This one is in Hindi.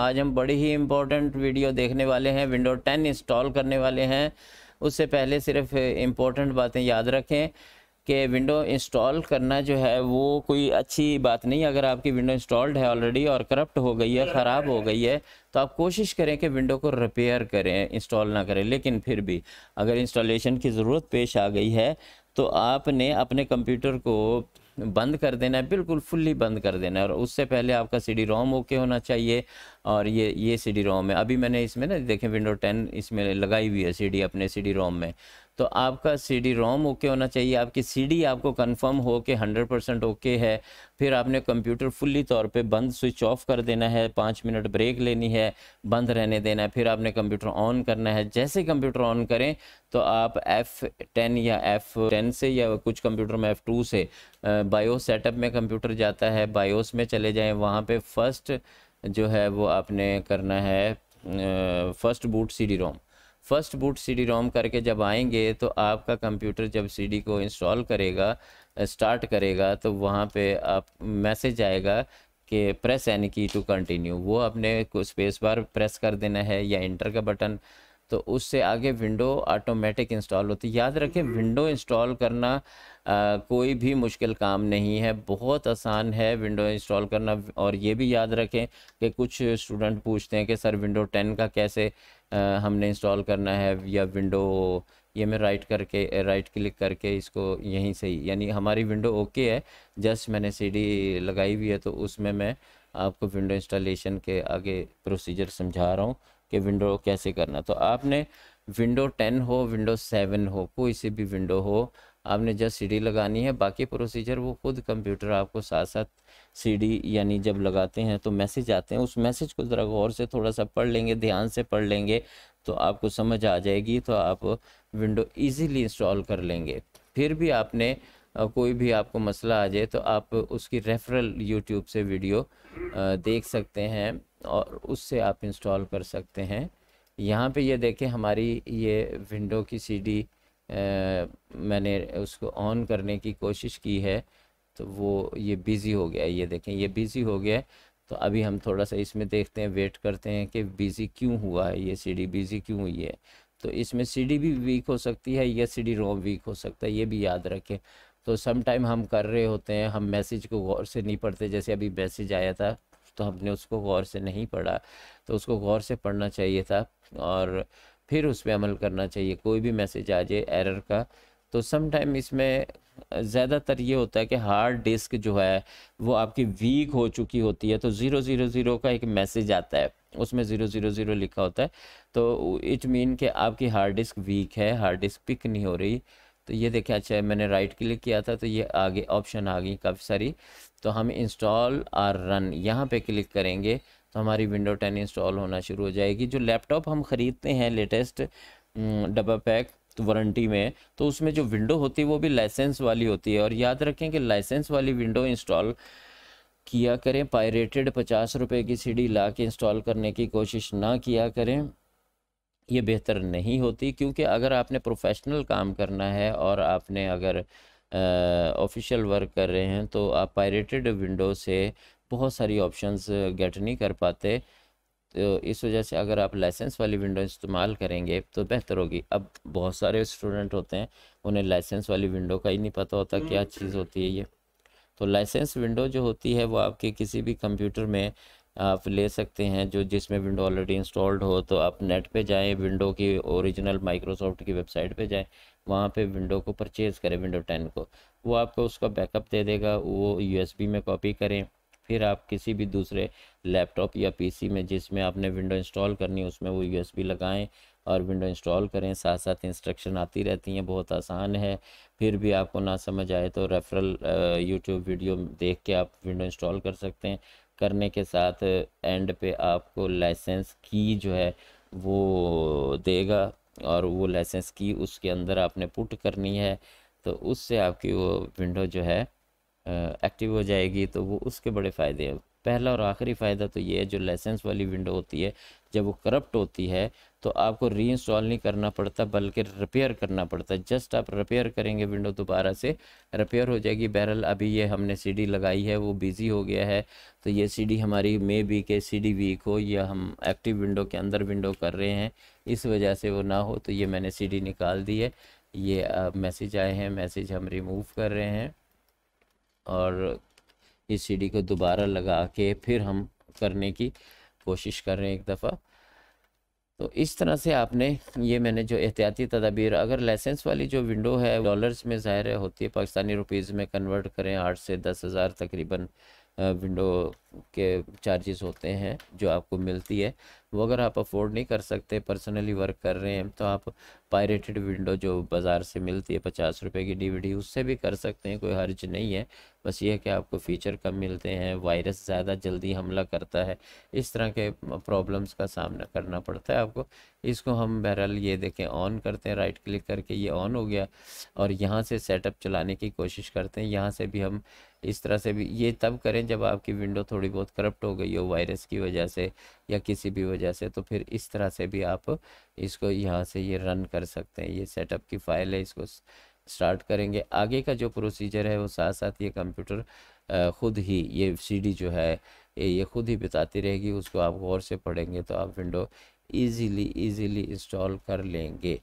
आज हम बड़ी ही इम्पोर्टेंट वीडियो देखने वाले हैं विंडो 10 इंस्टॉल करने वाले हैं उससे पहले सिर्फ इम्पोर्टेंट बातें याद रखें कि विंडो इंस्टॉल करना जो है वो कोई अच्छी बात नहीं अगर आपकी विंडो इंस्टॉल्ड है ऑलरेडी और करप्ट हो गई है ख़राब हो गई है तो आप कोशिश करें कि विंडो को रिपेयर करें इंस्टॉल ना करें लेकिन फिर भी अगर इंस्टॉलेशन की ज़रूरत पेश आ गई है तो आपने अपने कंप्यूटर को बंद कर देना है बिल्कुल फुल्ली बंद कर देना है और उससे पहले आपका सी डी रोम ओके होना चाहिए और ये ये सी डी रोम है अभी मैंने इसमें ना देखें विंडो टेन इसमें लगाई हुई है सी डी अपने सी डी रोम में तो आपका सी डी रोम ओके होना चाहिए आपकी सी डी आपको कंफर्म हो के हंड्रेड परसेंट ओके है फिर आपने कंप्यूटर फुल्ली तौर पे बंद स्विच ऑफ कर देना है पाँच मिनट ब्रेक लेनी है बंद रहने देना है फिर आपने कंप्यूटर ऑन करना है जैसे कंप्यूटर ऑन करें तो आप एफ़ टेन या एफ़ टेन से या कुछ कंप्यूटर में एफ़ टू से बायोस सेटअप में कंप्यूटर जाता है बायोस में चले जाएँ वहाँ पर फर्स्ट जो है वो आपने करना है first boot C D ROM first boot CD ROM करके जब आएंगे तो आपका कंप्यूटर जब सीडी को इंस्टॉल करेगा स्टार्ट करेगा तो वहाँ पे आप मैसेज आएगा कि press any key to continue वो आपने स्पेस बार प्रेस कर देना है या इंटर का बटन तो उससे आगे विंडो ऑटोमेटिक इंस्टॉल होती है याद रखें विंडो इंस्टॉल करना आ, कोई भी मुश्किल काम नहीं है बहुत आसान है विंडो इंस्टॉल करना और ये भी याद रखें कि कुछ स्टूडेंट पूछते हैं कि सर विंडो टेन का कैसे आ, हमने इंस्टॉल करना है या विंडो ये मैं राइट करके राइट क्लिक करके इसको यहीं से ही यानी हमारी विंडो ओके है जस्ट मैंने सी लगाई हुई है तो उसमें मैं आपको विंडो इंस्टॉलेशन के आगे प्रोसीजर समझा रहा हूँ कि विंडो कैसे करना तो आपने विंडो टेन हो विंडो सेवन हो कोई सी भी विंडो हो आपने जस्ट सीडी लगानी है बाकी प्रोसीजर वो खुद कंप्यूटर आपको साथ साथ सीडी यानी जब लगाते हैं तो मैसेज आते हैं उस मैसेज को ज़रा गौर से थोड़ा सा पढ़ लेंगे ध्यान से पढ़ लेंगे तो आपको समझ आ जाएगी तो आप विंडो इजीली इंस्टॉल कर लेंगे फिर भी आपने कोई भी आपको मसला आ जाए तो आप उसकी रेफरल यूट्यूब से वीडियो देख सकते हैं और उससे आप इंस्टॉल कर सकते हैं यहाँ पे ये देखें हमारी ये विंडो की सीडी मैंने उसको ऑन करने की कोशिश की है तो वो ये बिज़ी हो गया ये देखें ये बिज़ी हो गया तो अभी हम थोड़ा सा इसमें देखते हैं वेट करते हैं कि बिज़ी क्यों हुआ है ये सीडी बिज़ी क्यों हुई है तो इसमें सीडी भी वीक हो सकती है या सीडी रोम वीक हो सकता है ये भी याद रखें तो समटाइम हम कर रहे होते हैं हम मैसेज को गौर से नहीं पढ़ते जैसे अभी मैसेज आया था तो हमने उसको गौर से नहीं पढ़ा तो उसको गौर से पढ़ना चाहिए था और फिर उस पर अमल करना चाहिए कोई भी मैसेज आ जाए एरर का तो समटाइम इसमें ज़्यादातर ये होता है कि हार्ड डिस्क जो है वो आपकी वीक हो चुकी होती है तो ज़ीरो ज़ीरो ज़ीरो का एक मैसेज आता है उसमें ज़ीरो ज़ीरो ज़ीरो लिखा होता है तो इट मीन कि आपकी हार्ड डिस्क वीक है हार्ड डिस्क पिक नहीं हो रही तो ये देखें अच्छा मैंने राइट क्लिक किया था तो ये आगे ऑप्शन आ गई काफ़ी सारी तो हम इंस्टॉल आर रन यहाँ पे क्लिक करेंगे तो हमारी विंडो टेन इंस्टॉल होना शुरू हो जाएगी जो लैपटॉप हम ख़रीदते हैं लेटेस्ट डबल पैक तो वारंटी में तो उसमें जो विंडो होती है वो भी लाइसेंस वाली होती है और याद रखें कि लाइसेंस वाली विंडो इंस्टॉल किया करें पायरेटेड पचास रुपये की सीडी ला के इंस्टॉल करने की कोशिश ना किया करें ये बेहतर नहीं होती क्योंकि अगर आपने प्रोफेशनल काम करना है और आपने अगर ऑफिशियल वर्क कर रहे हैं तो आप पायरेटेड विंडो से बहुत सारी ऑप्शंस गेट नहीं कर पाते तो इस वजह से अगर आप लाइसेंस वाली विंडो इस्तेमाल करेंगे तो बेहतर होगी अब बहुत सारे स्टूडेंट होते हैं उन्हें लाइसेंस वाली विंडो का ही नहीं पता होता क्या हम्म। चीज़ होती है ये तो लाइसेंस विंडो जो होती है वो आपके किसी भी कंप्यूटर में आप ले सकते हैं जो जिसमें विंडो ऑलरेडी इंस्टॉल्ड हो तो आप नेट पे जाएं विंडो की ओरिजिनल माइक्रोसॉफ्ट की वेबसाइट पे जाएं वहाँ पे विंडो को परचेज़ करें विंडो टेन को वो आपको उसका बैकअप दे देगा वो यूएसबी में कॉपी करें फिर आप किसी भी दूसरे लैपटॉप या पीसी में जिसमें आपने विंडो इंस्टॉल करनी है उसमें वो यू लगाएं और विंडो इंस्टॉल करें साथ साथ इंस्ट्रक्शन आती रहती हैं बहुत आसान है फिर भी आपको ना समझ आए तो रेफरल यूट्यूब वीडियो देख के आप विंडो इंस्टॉल कर सकते हैं करने के साथ एंड पे आपको लाइसेंस की जो है वो देगा और वो लाइसेंस की उसके अंदर आपने पुट करनी है तो उससे आपकी वो विंडो जो है एक्टिव हो जाएगी तो वो उसके बड़े फ़ायदे हैं पहला और आखिरी फ़ायदा तो ये है जो लाइसेंस वाली विंडो होती है जब वो करप्ट होती है तो आपको री इंस्टॉल नहीं करना पड़ता बल्कि रिपेयर करना पड़ता है जस्ट आप रिपेयर करेंगे विंडो दोबारा से रिपेयर हो जाएगी बहरल अभी ये हमने सीडी लगाई है वो बिज़ी हो गया है तो ये सीडी हमारी मे बी के सीडी वीक हो या हम एक्टिव विंडो के अंदर विंडो कर रहे हैं इस वजह से वो ना हो तो ये मैंने सी निकाल दी है ये मैसेज आए हैं मैसेज हम रिमूव कर रहे हैं और इस सी को दोबारा लगा के फिर हम करने की कोशिश कर रहे हैं एक दफ़ा तो इस तरह से आपने ये मैंने जो एहतियाती तदाबीर अगर लाइसेंस वाली जो विंडो है डॉलर्स में ज़ाहिर होती है पाकिस्तानी रुपीज़ में कन्वर्ट करें आठ से दस हज़ार तकरीबन विंडो के चार्जेस होते हैं जो आपको मिलती है वो अगर आप अफोर्ड नहीं कर सकते पर्सनली वर्क कर रहे हैं तो आप पायरेटेड विंडो जो बाज़ार से मिलती है पचास रुपये की डीवीडी उससे भी कर सकते हैं कोई हर्ज नहीं है बस ये है कि आपको फ़ीचर कम मिलते हैं वायरस ज़्यादा जल्दी हमला करता है इस तरह के प्रॉब्लम्स का सामना करना पड़ता है आपको इसको हम बहरहाल ये देखें ऑन करते हैं राइट क्लिक करके ये ऑन हो गया और यहाँ से सेटअप चलाने की कोशिश करते हैं यहाँ से भी हम इस तरह से भी ये तब करें जब आपकी विंडो थोड़ी बहुत करप्ट हो गई हो वायरस की वजह से या किसी भी वजह वजह से तो फिर इस तरह से भी आप इसको यहाँ से ये रन कर सकते हैं ये सेटअप की फाइल है इसको स्टार्ट करेंगे आगे का जो प्रोसीजर है वो साथ साथ ये कंप्यूटर ख़ुद ही ये सीडी जो है ये ख़ुद ही बताती रहेगी उसको आप गौर से पढ़ेंगे तो आप विंडो इजीली इजीली इंस्टॉल कर लेंगे